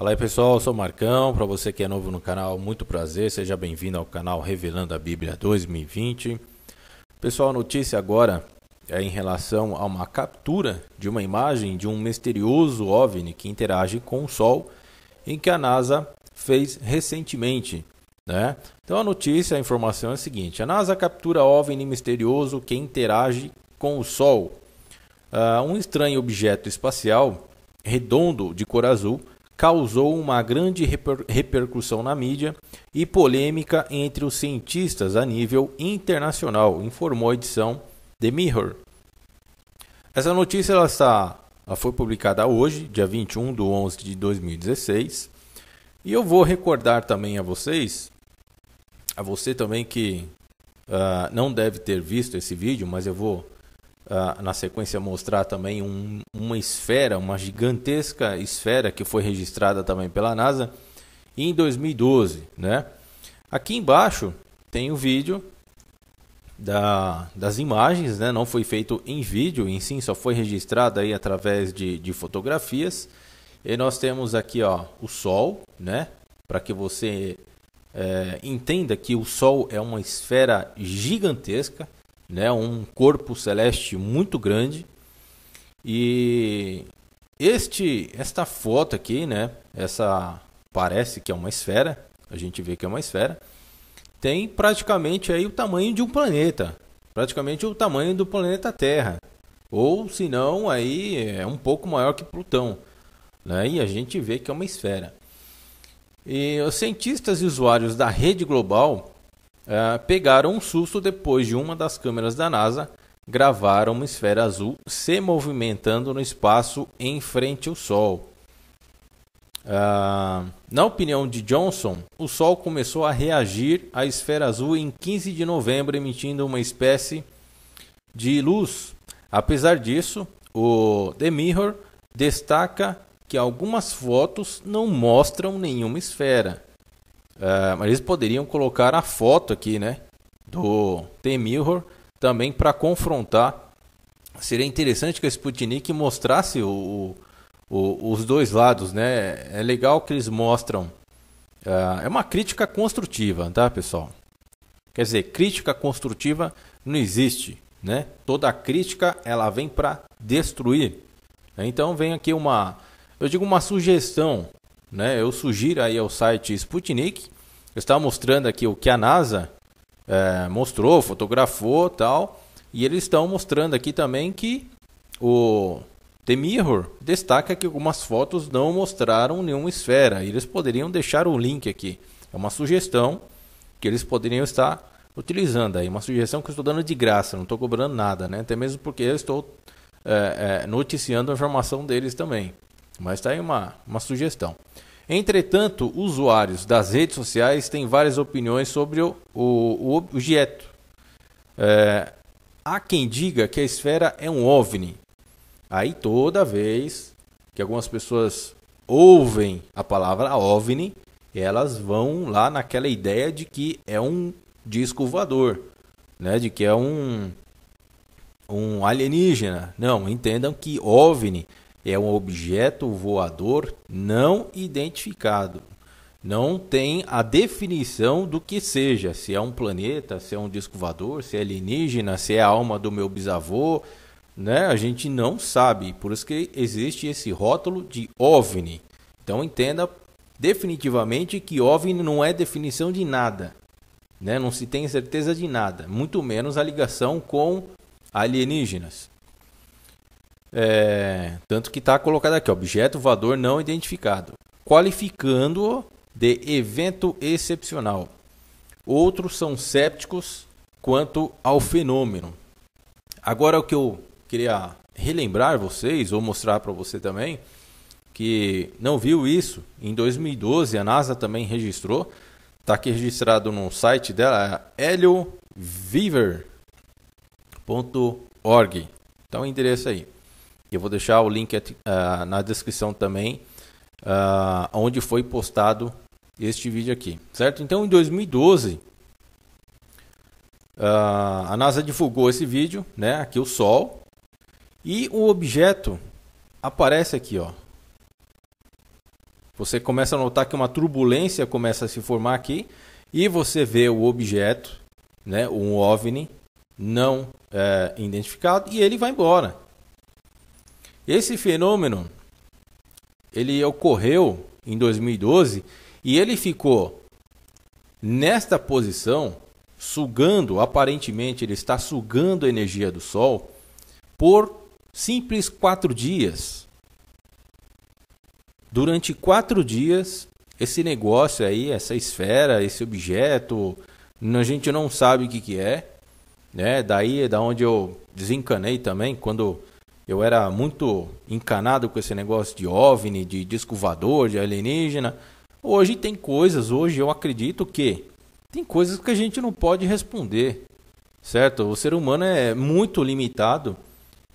Fala aí pessoal, eu sou o Marcão. Para você que é novo no canal, muito prazer, seja bem-vindo ao canal Revelando a Bíblia 2020. Pessoal, a notícia agora é em relação a uma captura de uma imagem de um misterioso OVNI que interage com o Sol, em que a NASA fez recentemente. Né? Então a notícia, a informação é a seguinte: a NASA captura OVNI misterioso que interage com o Sol. Uh, um estranho objeto espacial redondo de cor azul causou uma grande reper repercussão na mídia e polêmica entre os cientistas a nível internacional, informou a edição The Mirror. Essa notícia ela está, ela foi publicada hoje, dia 21 de 11 de 2016. E eu vou recordar também a vocês, a você também que uh, não deve ter visto esse vídeo, mas eu vou ah, na sequência mostrar também um, uma esfera, uma gigantesca esfera que foi registrada também pela NASA em 2012, né? Aqui embaixo tem o vídeo da, das imagens, né? Não foi feito em vídeo, em sim, só foi registrado aí através de, de fotografias. E nós temos aqui, ó, o Sol, né? Para que você é, entenda que o Sol é uma esfera gigantesca né, um corpo celeste muito grande. E este esta foto aqui, né, essa parece que é uma esfera, a gente vê que é uma esfera, tem praticamente aí o tamanho de um planeta, praticamente o tamanho do planeta Terra, ou se não aí é um pouco maior que Plutão, né? E a gente vê que é uma esfera. E os cientistas e usuários da rede global uh, pegaram um susto depois de uma das câmeras da NASA gravar uma esfera azul se movimentando no espaço em frente ao Sol. Uh, na opinião de Johnson, o Sol começou a reagir à esfera azul em 15 de novembro, emitindo uma espécie de luz. Apesar disso, o The Mirror destaca que algumas fotos não mostram nenhuma esfera. Uh, mas eles poderiam colocar a foto aqui, né? Do T-Mirror também para confrontar. Seria interessante que a Sputnik mostrasse o, o, os dois lados, né? É legal que eles mostram. Uh, é uma crítica construtiva, tá, pessoal? Quer dizer, crítica construtiva não existe, né? Toda crítica ela vem para destruir. Então vem aqui uma, eu digo uma sugestão né? Eu sugiro aí ao site Sputnik. Eu estava mostrando aqui o que a NASA é, mostrou, fotografou tal. E eles estão mostrando aqui também que o The Mirror destaca que algumas fotos não mostraram nenhuma esfera. Eles poderiam deixar o link aqui. É uma sugestão que eles poderiam estar utilizando aí. Uma sugestão que eu estou dando de graça, não estou cobrando nada, né? Até mesmo porque eu estou é, é, noticiando a informação deles também. Mas está aí uma, uma sugestão. Entretanto, usuários das redes sociais têm várias opiniões sobre o, o, o objeto. É, há quem diga que a esfera é um OVNI. Aí toda vez que algumas pessoas ouvem a palavra OVNI, elas vão lá naquela ideia de que é um disco voador, né? de que é um, um alienígena. Não, entendam que OVNI é um objeto voador não identificado. Não tem a definição do que seja, se é um planeta, se é um disco voador, se é alienígena, se é a alma do meu bisavô, né? A gente não sabe, por isso que existe esse rótulo de OVNI. Então entenda definitivamente que OVNI não é definição de nada, né? Não se tem certeza de nada, muito menos a ligação com alienígenas. É, tanto que está colocado aqui, objeto voador não identificado, qualificando-o de evento excepcional. Outros são sépticos quanto ao fenômeno. Agora o que eu queria relembrar vocês ou mostrar para você também que não viu isso, em 2012 a NASA também registrou, está aqui registrado no site dela, é helioviver.org. Então o endereço aí. Eu vou deixar o link uh, na descrição também, uh, onde foi postado este vídeo aqui, certo? Então, em 2012, uh, ah, a NASA divulgou esse vídeo, né? Aqui o Sol e o objeto aparece aqui, ó. Você começa a notar que uma turbulência começa a se formar aqui e você vê o objeto, né? Um OVNI não é, identificado e ele vai embora. Esse fenômeno ele ocorreu em 2012 e ele ficou nesta posição sugando, aparentemente ele está sugando a energia do sol por simples quatro dias. Durante quatro dias, esse negócio aí, essa esfera, esse objeto, a gente não sabe o que, que é, né? Daí é da onde eu desencanei também quando eu era muito encanado com esse negócio de OVNI, de disco voador, de alienígena. Hoje tem coisas, hoje eu acredito que tem coisas que a gente não pode responder, certo? O ser humano é muito limitado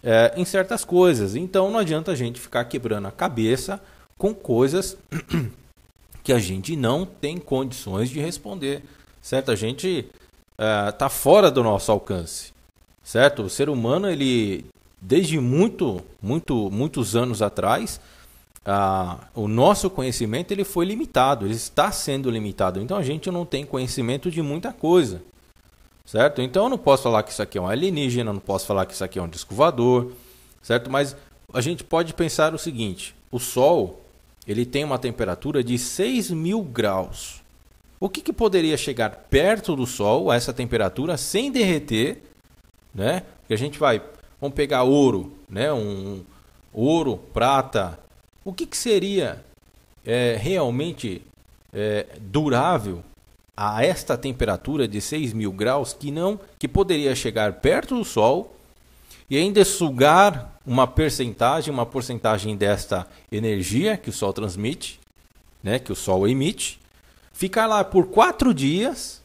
é, em certas coisas, então não adianta a gente ficar quebrando a cabeça com coisas que a gente não tem condições de responder, certo? A gente está é, tá fora do nosso alcance, certo? O ser humano ele desde muito, muito, muitos anos atrás, o nosso conhecimento ele foi limitado, ele está sendo limitado. Então a gente não tem conhecimento de muita coisa, certo? Então eu não posso falar que isso aqui é um alienígena, não posso falar que isso aqui é um descovador, certo? Mas a gente pode pensar o seguinte: o Sol ele tem uma temperatura de 6 mil graus. O que, que poderia chegar perto do Sol a essa temperatura sem derreter, né? Porque a gente vai Vamos pegar ouro, né? Um, ouro, prata. O que, que seria é, realmente é, durável a esta temperatura de 6 mil graus que não que poderia chegar perto do Sol e ainda sugar uma percentagem, uma porcentagem desta energia que o Sol transmite, né, que o Sol emite, ficar lá por quatro dias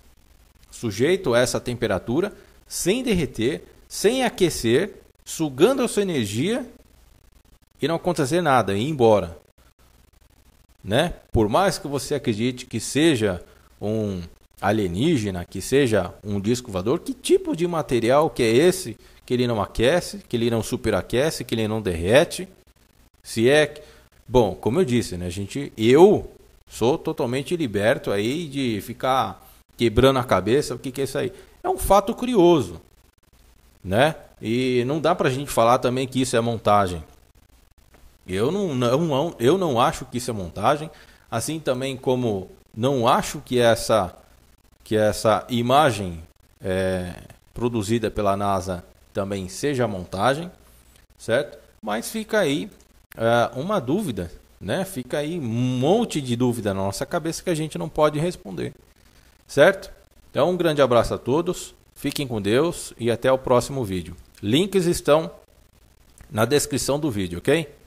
sujeito a essa temperatura sem derreter, sem aquecer, sugando a sua energia e não acontecer nada, e ir embora. Né? Por mais que você acredite que seja um alienígena, que seja um disco voador, que tipo de material que é esse que ele não aquece, que ele não superaquece, que ele não derrete? Se é, bom, como eu disse, né, a gente, eu sou totalmente liberto aí de ficar quebrando a cabeça, o que que é isso aí? É um fato curioso né? E não dá para a gente falar também que isso é montagem. Eu não, não, eu não acho que isso é montagem, assim também como não acho que essa, que essa imagem é, produzida pela NASA também seja montagem, certo? Mas fica aí é, uma dúvida, né? Fica aí um monte de dúvida na nossa cabeça que a gente não pode responder, certo? Então, um grande abraço a todos. Fiquem com Deus e até o próximo vídeo. Links estão na descrição do vídeo, ok?